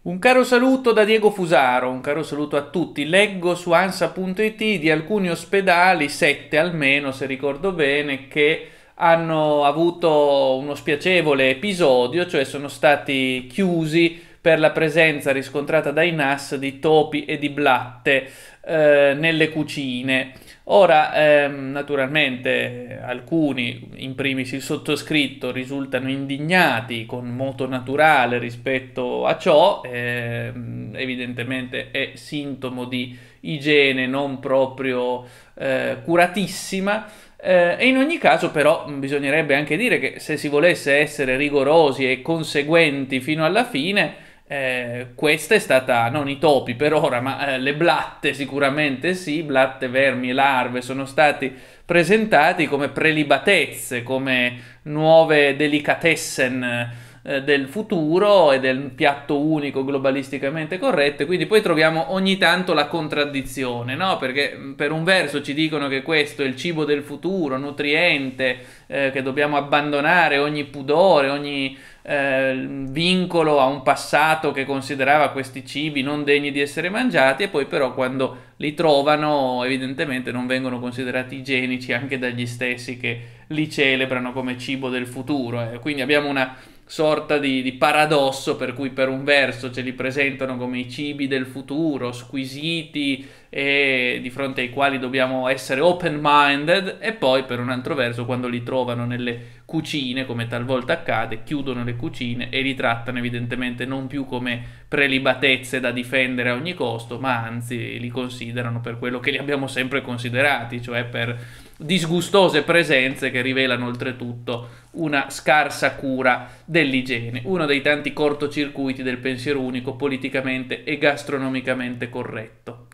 Un caro saluto da Diego Fusaro, un caro saluto a tutti. Leggo su ansa.it di alcuni ospedali, sette almeno se ricordo bene, che hanno avuto uno spiacevole episodio, cioè sono stati chiusi per la presenza riscontrata dai NAS di topi e di blatte eh, nelle cucine. Ora, ehm, naturalmente, alcuni, in primis il sottoscritto, risultano indignati con moto naturale rispetto a ciò, ehm, evidentemente è sintomo di igiene non proprio eh, curatissima. Eh, e in ogni caso, però, bisognerebbe anche dire che se si volesse essere rigorosi e conseguenti fino alla fine, eh, questa è stata, non i topi per ora, ma eh, le blatte sicuramente sì, blatte, vermi, larve sono stati presentati come prelibatezze, come nuove delicatessen eh, eh, del futuro e del piatto unico globalisticamente corretto, quindi poi troviamo ogni tanto la contraddizione, no? Perché mm, per un verso ci dicono che questo è il cibo del futuro, nutriente, eh, che dobbiamo abbandonare ogni pudore, ogni eh, vincolo a un passato che considerava questi cibi non degni di essere mangiati e poi però quando li trovano evidentemente non vengono considerati igienici anche dagli stessi che li celebrano come cibo del futuro. Eh. Quindi abbiamo una sorta di, di, paradosso per cui per un verso ce li presentano come i cibi del futuro, squisiti e di fronte ai quali dobbiamo essere open-minded e poi per un altro verso quando li trovano nelle cucine, come talvolta accade, chiudono le cucine e li trattano evidentemente non più come prelibatezze da difendere a ogni costo, ma anzi li considerano per quello che li abbiamo sempre considerati, cioè per disgustose presenze che rivelano oltretutto una scarsa cura dell'igiene, uno dei tanti cortocircuiti del pensiero unico politicamente e gastronomicamente corretto.